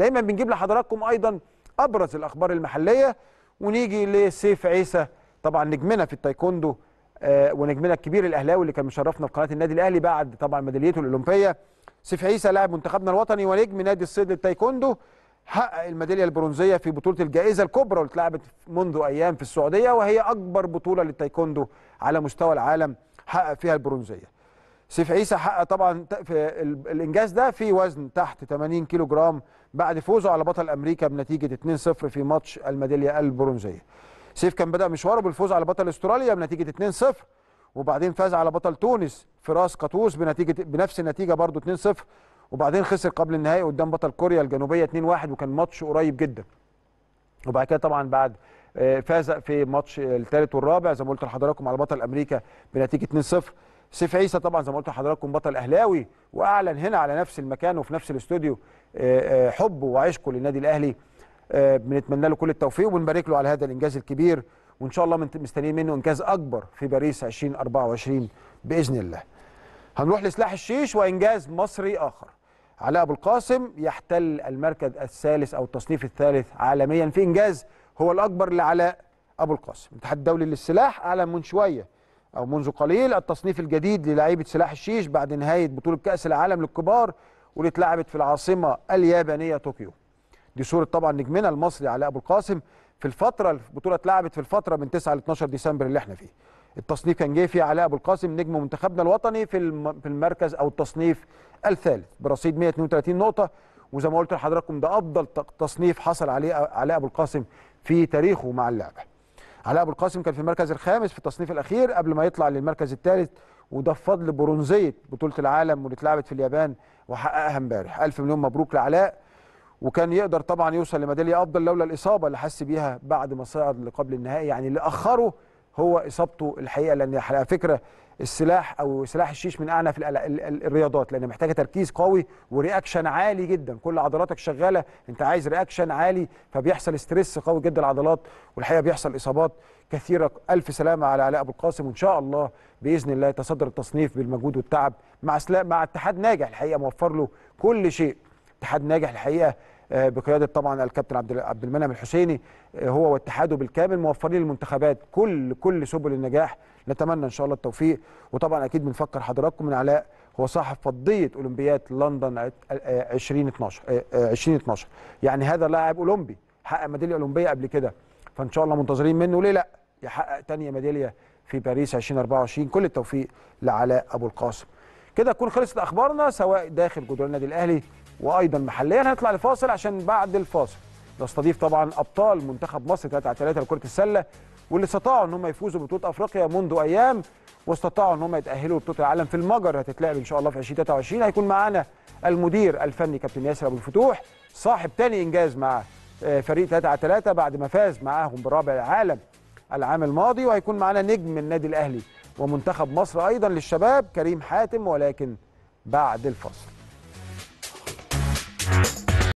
دايما بنجيب لحضراتكم ايضا ابرز الاخبار المحليه ونيجي لسيف عيسى طبعا نجمنا في التايكوندو آه، ونجمنا الكبير الاهلاوي اللي كان مشرفنا في قناه النادي الاهلي بعد طبعا ميداليته الاولمبيه سيف عيسى لاعب منتخبنا الوطني ونجم نادي الصيد للتايكوندو حقق الميداليه البرونزيه في بطوله الجائزه الكبرى اللي اتلعبت منذ ايام في السعوديه وهي اكبر بطوله للتايكوندو على مستوى العالم حقق فيها البرونزيه سيف عيسى حقق طبعا في الانجاز ده في وزن تحت 80 كيلو جرام بعد فوزه على بطل امريكا بنتيجه 2-0 في ماتش الميداليه البرونزيه. سيف كان بدا مشواره بالفوز على بطل استراليا بنتيجه 2-0 وبعدين فاز على بطل تونس فراس قطوس بنتيجه بنفس النتيجه برضه 2-0 وبعدين خسر قبل النهائي قدام بطل كوريا الجنوبيه 2-1 وكان ماتش قريب جدا. وبعد كده طبعا بعد آه، فاز في ماتش الثالث والرابع زي ما قلت لحضراتكم على بطل امريكا بنتيجه 2-0 سيف عيسى طبعا زي ما قلت لحضراتكم بطل اهلاوي واعلن هنا على نفس المكان وفي نفس الاستوديو آه، آه، حبه وعشقه للنادي الاهلي آه، بنتمنى له كل التوفيق وبنبارك له على هذا الانجاز الكبير وان شاء الله مستنيين منه انجاز اكبر في باريس 2024 باذن الله. هنروح لسلاح الشيش وانجاز مصري اخر. علاء ابو القاسم يحتل المركز الثالث او التصنيف الثالث عالميا في انجاز هو الاكبر لعلاء ابو القاسم. الاتحاد الدولي للسلاح اعلن من شويه أو منذ قليل التصنيف الجديد للاعيبة سلاح الشيش بعد نهاية بطولة كأس العالم للكبار واللي اتلعبت في العاصمة اليابانية طوكيو دي صورة طبعا نجمنا المصري علاء أبو القاسم في الفترة البطولة اتلعبت في الفترة من 9 ل 12 ديسمبر اللي احنا فيه التصنيف كان جه فيه علاء أبو القاسم نجم منتخبنا الوطني في المركز أو التصنيف الثالث برصيد 132 نقطة وزي ما قلت لحضراتكم ده أفضل تصنيف حصل عليه علاء أبو القاسم في تاريخه مع اللعبة علاء ابو القاسم كان في المركز الخامس في التصنيف الاخير قبل ما يطلع للمركز الثالث وده بفضل برونزيه بطوله العالم واللي اتلعبت في اليابان وحققها امبارح الف مليون مبروك لعلاء وكان يقدر طبعا يوصل لميداليه افضل لولا الاصابه اللي حس بيها بعد ما صعد لقبل النهائي يعني اللي اخره هو اصابته الحقيقه لان على فكره السلاح او سلاح الشيش من اعنف الرياضات لان محتاجه تركيز قوي ورياكشن عالي جدا كل عضلاتك شغاله انت عايز رياكشن عالي فبيحصل ستريس قوي جدا العضلات والحقيقه بيحصل اصابات كثيره الف سلامه على علاء ابو القاسم وان شاء الله باذن الله يتصدر التصنيف بالمجهود والتعب مع سلا... مع اتحاد ناجح الحقيقه موفر له كل شيء اتحاد ناجح الحقيقه آه، بقياده طبعا الكابتن عبد عبد المنعم الحسيني آه، هو واتحاده بالكامل موفرين للمنتخبات كل كل سبل النجاح نتمنى ان شاء الله التوفيق وطبعا اكيد بنفكر حضراتكم من علاء هو صاحب فضيه اولمبياد لندن 2012 2012 آه، يعني هذا لاعب اولمبي حقق ميداليه اولمبيه قبل كده فان شاء الله منتظرين منه ليه لا يحقق ثانيه ميداليه في باريس 2024 كل التوفيق لعلاء ابو القاسم كده تكون خلصت اخبارنا سواء داخل جدران النادي الاهلي وايضا محليا هنطلع لفاصل عشان بعد الفاصل نستضيف طبعا ابطال منتخب مصر 3 على 3 لكره السله واللي استطاعوا ان هم يفوزوا ببطوله افريقيا منذ ايام واستطاعوا ان هم يتاهلوا لبطوله العالم في المجر هتتلعب ان شاء الله في 2023 هيكون معانا المدير الفني كابتن ياسر ابو الفتوح صاحب تاني انجاز مع آه، فريق 3 على 3 بعد ما فاز معاهم برابع العالم العام الماضي وهيكون معانا نجم النادي الاهلي ومنتخب مصر ايضا للشباب كريم حاتم ولكن بعد الفاصل